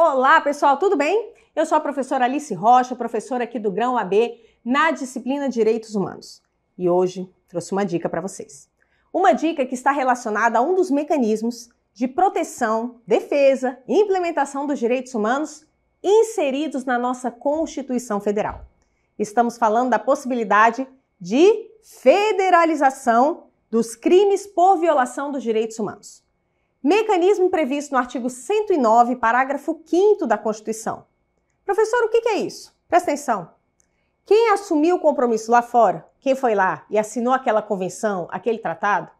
Olá, pessoal, tudo bem? Eu sou a professora Alice Rocha, professora aqui do Grão AB na disciplina Direitos Humanos. E hoje trouxe uma dica para vocês. Uma dica que está relacionada a um dos mecanismos de proteção, defesa e implementação dos direitos humanos inseridos na nossa Constituição Federal. Estamos falando da possibilidade de federalização dos crimes por violação dos direitos humanos. Mecanismo previsto no artigo 109, parágrafo 5 da Constituição. Professor, o que é isso? Presta atenção. Quem assumiu o compromisso lá fora, quem foi lá e assinou aquela convenção, aquele tratado,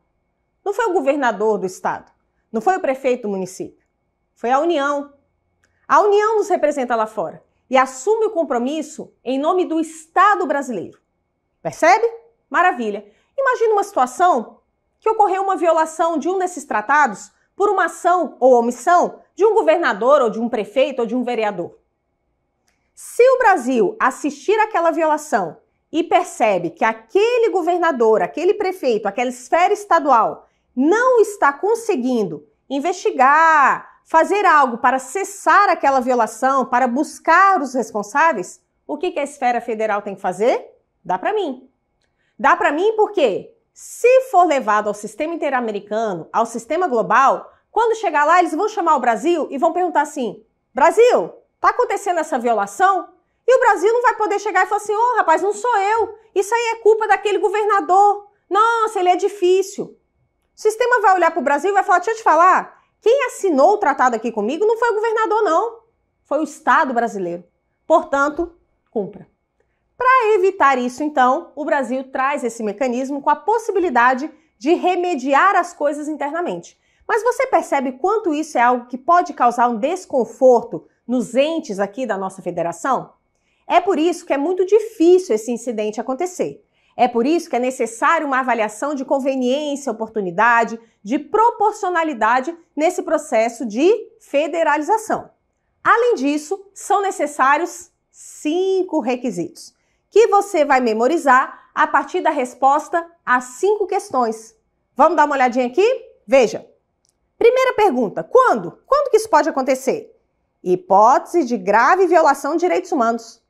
não foi o governador do estado, não foi o prefeito do município, foi a União. A União nos representa lá fora e assume o compromisso em nome do Estado brasileiro. Percebe? Maravilha. Imagina uma situação que ocorreu uma violação de um desses tratados por uma ação ou omissão de um governador ou de um prefeito ou de um vereador. Se o Brasil assistir àquela violação e percebe que aquele governador, aquele prefeito, aquela esfera estadual não está conseguindo investigar, fazer algo para cessar aquela violação, para buscar os responsáveis, o que, a esfera federal tem que fazer? Dá para mim. Dá para mim porque se for levado ao sistema interamericano, ao sistema global, quando chegar lá, eles vão chamar o Brasil e vão perguntar assim: Brasil, tá acontecendo essa violação? E o Brasil não vai poder chegar e falar assim: ô oh, rapaz, não sou eu. Isso aí é culpa daquele governador. Nossa, ele é difícil. O sistema vai olhar para o Brasil e vai falar: deixa eu te falar, quem assinou o tratado aqui comigo não foi o governador, não. Foi o Estado brasileiro. Portanto, cumpra. Para evitar isso, então, o Brasil traz esse mecanismo com a possibilidade de remediar as coisas internamente. Mas você percebe quanto isso é algo que pode causar um desconforto nos entes aqui da nossa federação? É por isso que é muito difícil esse incidente acontecer. É por isso que é necessário uma avaliação de conveniência, oportunidade, de proporcionalidade nesse processo de federalização. Além disso, são necessários cinco requisitos que você vai memorizar a partir da resposta às cinco questões. Vamos dar uma olhadinha aqui? Veja. Primeira pergunta: quando? Quando que isso pode acontecer? Hipótese de grave violação de direitos humanos.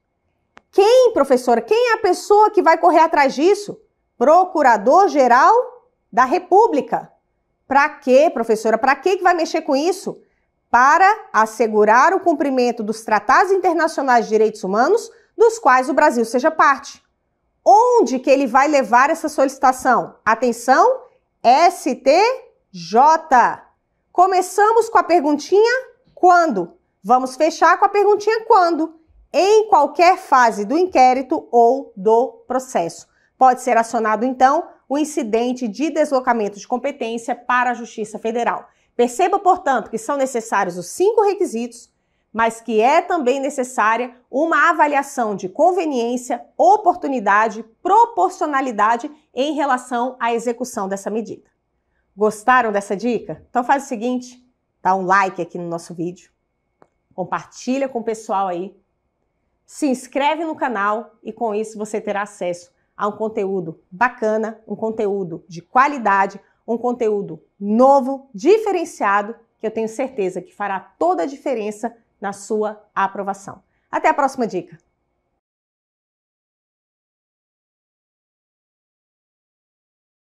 Quem, professora? Quem é a pessoa que vai correr atrás disso? Procurador-Geral da República. Para quê, professora? Para que vai mexer com isso? Para assegurar o cumprimento dos tratados internacionais de direitos humanos dos quais o Brasil seja parte. Onde que ele vai levar essa solicitação? Atenção, STJ. Começamos com a perguntinha quando. Vamos fechar com a perguntinha quando. Em qualquer fase do inquérito ou do processo. Pode ser acionado, então, o incidente de deslocamento de competência para a Justiça Federal. Perceba, portanto, que são necessários os cinco requisitos mas que é também necessária uma avaliação de conveniência, oportunidade, proporcionalidade em relação à execução dessa medida. Gostaram dessa dica? Então faz o seguinte, dá um like aqui no nosso vídeo, compartilha com o pessoal aí, se inscreve no canal e com isso você terá acesso a um conteúdo bacana, um conteúdo de qualidade, um conteúdo novo, diferenciado, que eu tenho certeza que fará toda a diferença na sua aprovação. Até a próxima dica!